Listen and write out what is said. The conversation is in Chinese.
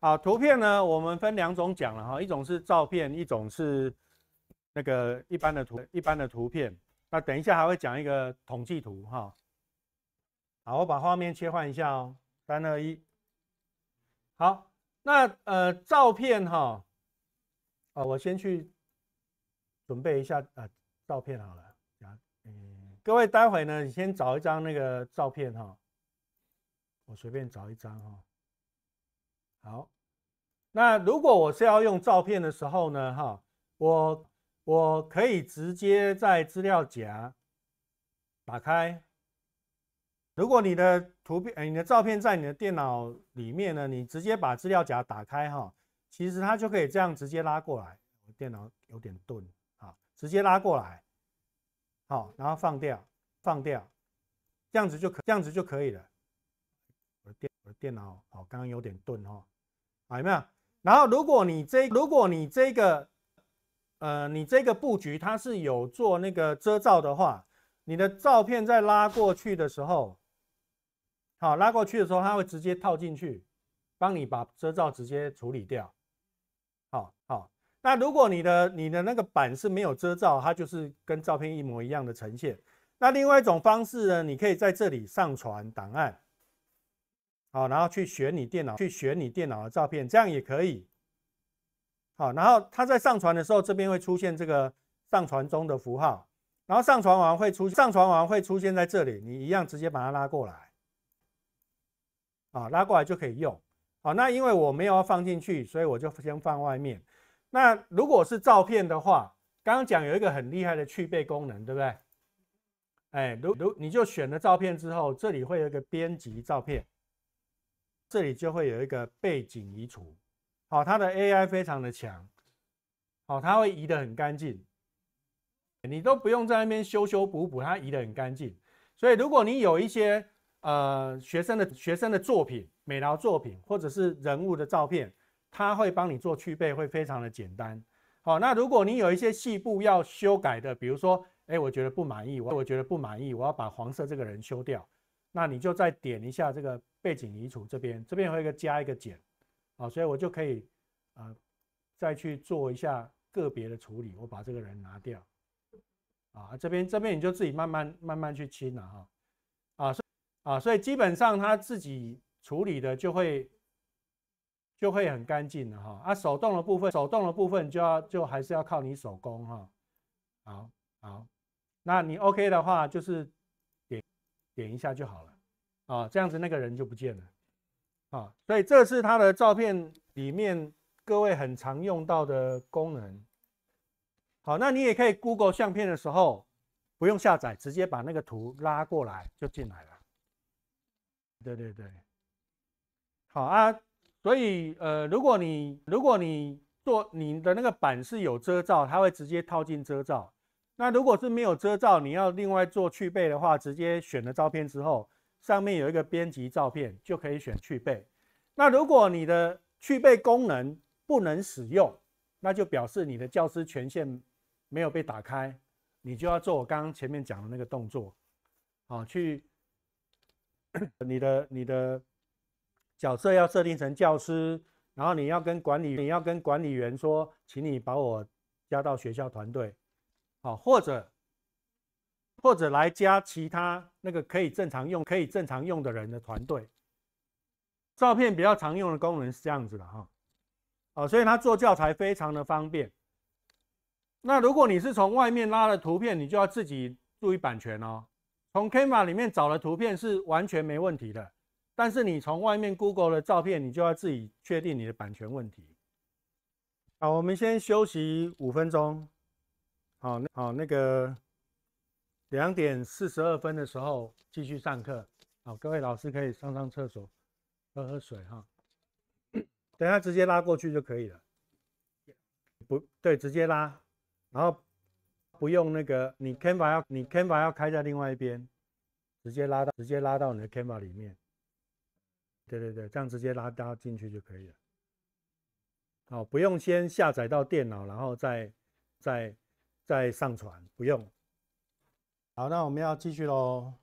好，图片呢？我们分两种讲了哈，一种是照片，一种是那个一般的图、一般的图片。那等一下还会讲一个统计图哈。好，我把画面切换一下哦，三二一。好，那呃，照片哈，啊，我先去准备一下啊，照片好了。嗯，各位待会呢，你先找一张那个照片哈，我随便找一张哈。好，那如果我是要用照片的时候呢，哈，我我可以直接在资料夹打开。如果你的图片，你的照片在你的电脑里面呢，你直接把资料夹打开哈，其实它就可以这样直接拉过来。我电脑有点钝啊，直接拉过来，好，然后放掉，放掉，这样子就可，这样子就可以了。我的电我的电脑哦，刚刚有点钝哦。好，没有。然后，如果你这，如果你这个，呃，你这个布局它是有做那个遮罩的话，你的照片在拉过去的时候，好，拉过去的时候，它会直接套进去，帮你把遮罩直接处理掉。好，好。那如果你的你的那个板是没有遮罩，它就是跟照片一模一样的呈现。那另外一种方式呢，你可以在这里上传档案。好，然后去选你电脑，去选你电脑的照片，这样也可以。好，然后它在上传的时候，这边会出现这个上传中的符号。然后上传完会出，上传完会出现在这里，你一样直接把它拉过来。啊，拉过来就可以用。好，那因为我没有要放进去，所以我就先放外面。那如果是照片的话，刚刚讲有一个很厉害的去背功能，对不对？哎，如如你就选了照片之后，这里会有一个编辑照片。这里就会有一个背景移除，好，它的 AI 非常的强，好，它会移的很干净，你都不用在那边修修补补，它移的很干净。所以如果你有一些呃学生的学生的作品、美劳作品或者是人物的照片，它会帮你做去背，会非常的简单。好，那如果你有一些细部要修改的，比如说，哎，我觉得不满意，我我觉得不满意，我要把黄色这个人修掉，那你就再点一下这个。背景移除这边，这边会一个加一个减啊，所以我就可以呃再去做一下个别的处理，我把这个人拿掉啊，这边这边你就自己慢慢慢慢去清了哈啊，所啊所以基本上他自己处理的就会就会很干净了哈啊，手动的部分手动的部分就要就还是要靠你手工哈，好好，那你 OK 的话就是点点一下就好了。啊，这样子那个人就不见了啊，所以这是它的照片里面各位很常用到的功能。好，那你也可以 Google 相片的时候不用下载，直接把那个图拉过来就进来了。对对对，好啊，所以呃，如果你如果你做你的那个板是有遮罩，它会直接套进遮罩。那如果是没有遮罩，你要另外做去背的话，直接选了照片之后。上面有一个编辑照片，就可以选去背。那如果你的去背功能不能使用，那就表示你的教师权限没有被打开，你就要做我刚刚前面讲的那个动作，啊，去你的你的角色要设定成教师，然后你要跟管理你要跟管理员说，请你把我加到学校团队，啊，或者。或者来加其他那个可以正常用、可以正常用的人的团队。照片比较常用的功能是这样子的哈，哦，所以它做教材非常的方便。那如果你是从外面拉的图片，你就要自己注意版权哦。从 Canva 里面找的图片是完全没问题的，但是你从外面 Google 的照片，你就要自己确定你的版权问题。好，我们先休息五分钟。好，好那个。两点四十二分的时候继续上课，好，各位老师可以上上厕所，喝喝水哈。等下直接拉过去就可以了，不对，直接拉，然后不用那个，你 c a n v a 要你 c a n v a 要开在另外一边，直接拉到直接拉到你的 c a m v a 里面。对对对，这样直接拉拉进去就可以了。好，不用先下载到电脑，然后再再再上传，不用。好，那我们要继续喽。